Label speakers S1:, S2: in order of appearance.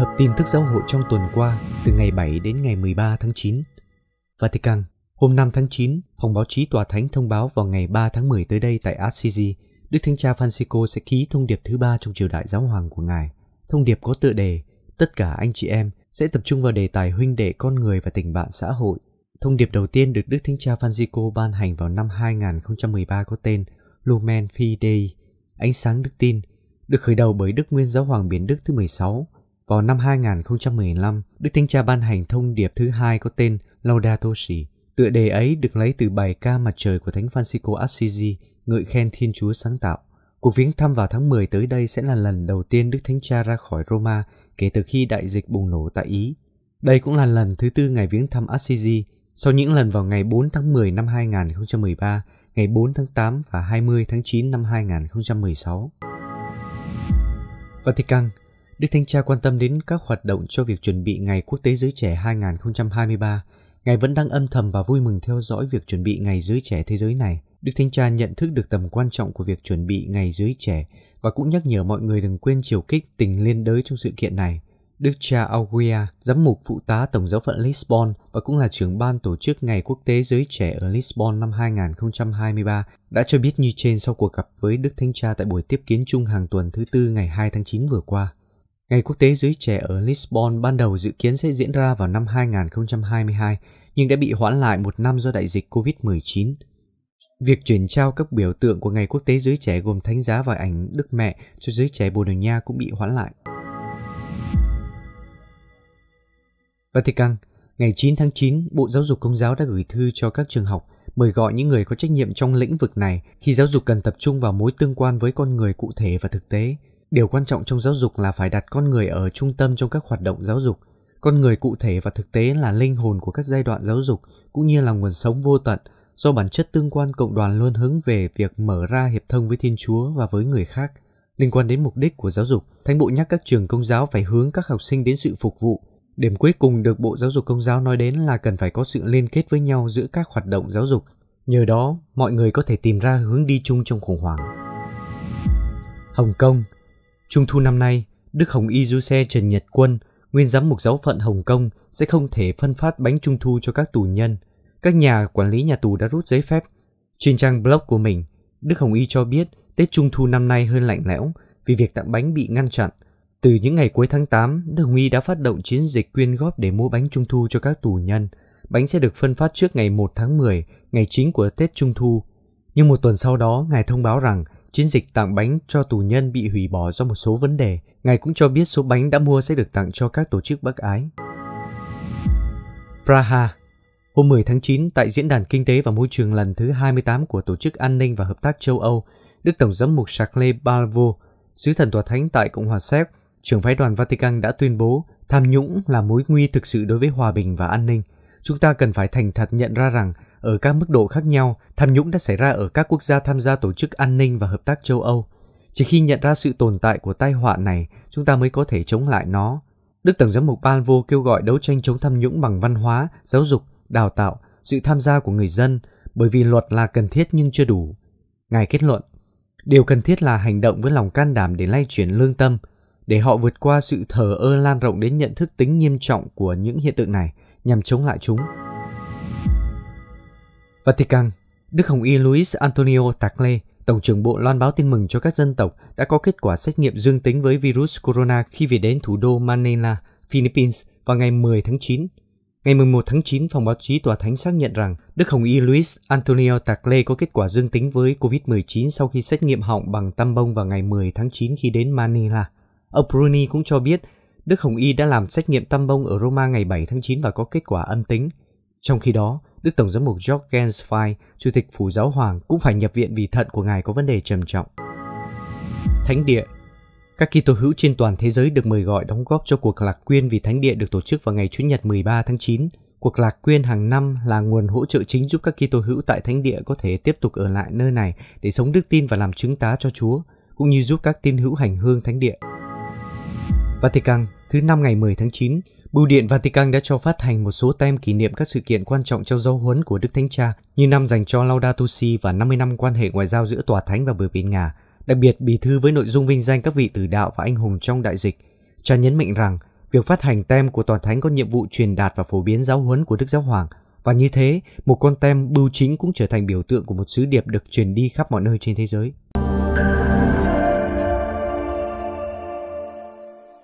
S1: hợp tin tức giáo hội trong tuần qua từ ngày 7 đến ngày 13 tháng 9. Vatican, hôm 5 tháng 9, phòng báo chí tòa thánh thông báo vào ngày 3 tháng 10 tới đây tại Assisi, Đức Thánh Cha Francisco sẽ ký thông điệp thứ ba trong triều đại giáo hoàng của Ngài. Thông điệp có tựa đề Tất cả anh chị em sẽ tập trung vào đề tài huynh đệ con người và tình bạn xã hội. Thông điệp đầu tiên được Đức Thánh Cha Francisco ban hành vào năm 2013 có tên Lumen Fidei, ánh sáng đức tin, được khởi đầu bởi Đức Nguyên Giáo Hoàng Biển Đức thứ 16 vào năm 2015, Đức Thánh Cha ban hành thông điệp thứ hai có tên Laudato Si. Tựa đề ấy được lấy từ bài ca mặt trời của Thánh Francisco Assisi, ngợi khen Thiên Chúa sáng tạo. Cuộc viếng thăm vào tháng 10 tới đây sẽ là lần đầu tiên Đức Thánh Cha ra khỏi Roma kể từ khi đại dịch bùng nổ tại Ý. Đây cũng là lần thứ tư ngày viếng thăm Assisi, sau những lần vào ngày 4 tháng 10 năm 2013, ngày 4 tháng 8 và 20 tháng 9 năm 2016. Vatican Đức Thanh Cha quan tâm đến các hoạt động cho việc chuẩn bị Ngày Quốc tế Giới Trẻ 2023. Ngài vẫn đang âm thầm và vui mừng theo dõi việc chuẩn bị Ngày Giới Trẻ Thế giới này. Đức Thánh Cha nhận thức được tầm quan trọng của việc chuẩn bị Ngày Giới Trẻ và cũng nhắc nhở mọi người đừng quên chiều kích tình liên đới trong sự kiện này. Đức cha Auguia, giám mục phụ tá Tổng giáo phận Lisbon và cũng là trưởng ban tổ chức Ngày Quốc tế Giới Trẻ ở Lisbon năm 2023, đã cho biết như trên sau cuộc gặp với Đức Thánh Cha tại buổi tiếp kiến chung hàng tuần thứ tư ngày 2 tháng 9 vừa qua. Ngày quốc tế giới trẻ ở Lisbon ban đầu dự kiến sẽ diễn ra vào năm 2022 nhưng đã bị hoãn lại một năm do đại dịch COVID-19. Việc chuyển trao các biểu tượng của Ngày Quốc tế Giới Trẻ gồm thánh giá và ảnh Đức Mẹ cho giới trẻ Bồ Đào Nha cũng bị hoãn lại. Vatican Ngày 9 tháng 9, Bộ Giáo dục Công giáo đã gửi thư cho các trường học mời gọi những người có trách nhiệm trong lĩnh vực này khi giáo dục cần tập trung vào mối tương quan với con người cụ thể và thực tế – điều quan trọng trong giáo dục là phải đặt con người ở trung tâm trong các hoạt động giáo dục con người cụ thể và thực tế là linh hồn của các giai đoạn giáo dục cũng như là nguồn sống vô tận do bản chất tương quan cộng đoàn luôn hướng về việc mở ra hiệp thông với thiên chúa và với người khác liên quan đến mục đích của giáo dục thánh bộ nhắc các trường công giáo phải hướng các học sinh đến sự phục vụ điểm cuối cùng được bộ giáo dục công giáo nói đến là cần phải có sự liên kết với nhau giữa các hoạt động giáo dục nhờ đó mọi người có thể tìm ra hướng đi chung trong khủng hoảng hồng kông Trung thu năm nay, Đức Hồng Y Du Xe Trần Nhật Quân, nguyên giám mục giáo phận Hồng Kông sẽ không thể phân phát bánh trung thu cho các tù nhân. Các nhà quản lý nhà tù đã rút giấy phép. Trên trang blog của mình, Đức Hồng Y cho biết Tết Trung thu năm nay hơi lạnh lẽo vì việc tặng bánh bị ngăn chặn. Từ những ngày cuối tháng 8, Đức Hồng Y đã phát động chiến dịch quyên góp để mua bánh trung thu cho các tù nhân. Bánh sẽ được phân phát trước ngày 1 tháng 10, ngày chính của Tết Trung thu. Nhưng một tuần sau đó, Ngài thông báo rằng Chiến dịch tặng bánh cho tù nhân bị hủy bỏ do một số vấn đề. Ngài cũng cho biết số bánh đã mua sẽ được tặng cho các tổ chức bác ái. Praha Hôm 10 tháng 9, tại Diễn đàn Kinh tế và Môi trường lần thứ 28 của Tổ chức An ninh và Hợp tác châu Âu, Đức Tổng giám mục Charles Barvo, sứ thần tòa thánh tại Cộng hòa Séc, trưởng phái đoàn Vatican đã tuyên bố tham nhũng là mối nguy thực sự đối với hòa bình và an ninh. Chúng ta cần phải thành thật nhận ra rằng ở các mức độ khác nhau, tham nhũng đã xảy ra ở các quốc gia tham gia tổ chức an ninh và hợp tác châu Âu. Chỉ khi nhận ra sự tồn tại của tai họa này, chúng ta mới có thể chống lại nó. Đức Tổng giám mục Balvo kêu gọi đấu tranh chống tham nhũng bằng văn hóa, giáo dục, đào tạo, sự tham gia của người dân, bởi vì luật là cần thiết nhưng chưa đủ. Ngài kết luận, điều cần thiết là hành động với lòng can đảm để lay chuyển lương tâm, để họ vượt qua sự thờ ơ lan rộng đến nhận thức tính nghiêm trọng của những hiện tượng này nhằm chống lại chúng. Vatican, Đức Hồng Y Luis Antonio Tagle, Tổng trưởng Bộ loan báo tin mừng cho các dân tộc đã có kết quả xét nghiệm dương tính với virus corona khi về đến thủ đô Manila, Philippines vào ngày 10 tháng 9. Ngày 11 tháng 9, phòng báo chí Tòa Thánh xác nhận rằng Đức Hồng Y Luis Antonio Tagle có kết quả dương tính với COVID-19 sau khi xét nghiệm họng bằng tăm bông vào ngày 10 tháng 9 khi đến Manila. Ông Bruni cũng cho biết Đức Hồng Y đã làm xét nghiệm tăm bông ở Roma ngày 7 tháng 9 và có kết quả âm tính. Trong khi đó, Đức Tổng giám mục George Gensfai, Chủ tịch Phủ Giáo Hoàng cũng phải nhập viện vì thận của ngài có vấn đề trầm trọng. Thánh địa các Kitô hữu trên toàn thế giới được mời gọi đóng góp cho cuộc lạc quyên vì Thánh địa được tổ chức vào ngày Chủ nhật 13 tháng 9. Cuộc lạc quyên hàng năm là nguồn hỗ trợ chính giúp các Kitô hữu tại Thánh địa có thể tiếp tục ở lại nơi này để sống đức tin và làm chứng tá cho Chúa, cũng như giúp các tín hữu hành hương Thánh địa. Vatican, thứ năm ngày 10 tháng 9, Bưu điện Vatican đã cho phát hành một số tem kỷ niệm các sự kiện quan trọng trong dấu huấn của Đức Thánh Cha như năm dành cho Laudato Si và 50 năm quan hệ ngoại giao giữa Tòa Thánh và bờ biển Nga, đặc biệt bì thư với nội dung vinh danh các vị tử đạo và anh hùng trong đại dịch. Cha nhấn mạnh rằng, việc phát hành tem của Tòa Thánh có nhiệm vụ truyền đạt và phổ biến giáo huấn của Đức Giáo Hoàng, và như thế, một con tem bưu chính cũng trở thành biểu tượng của một sứ điệp được truyền đi khắp mọi nơi trên thế giới.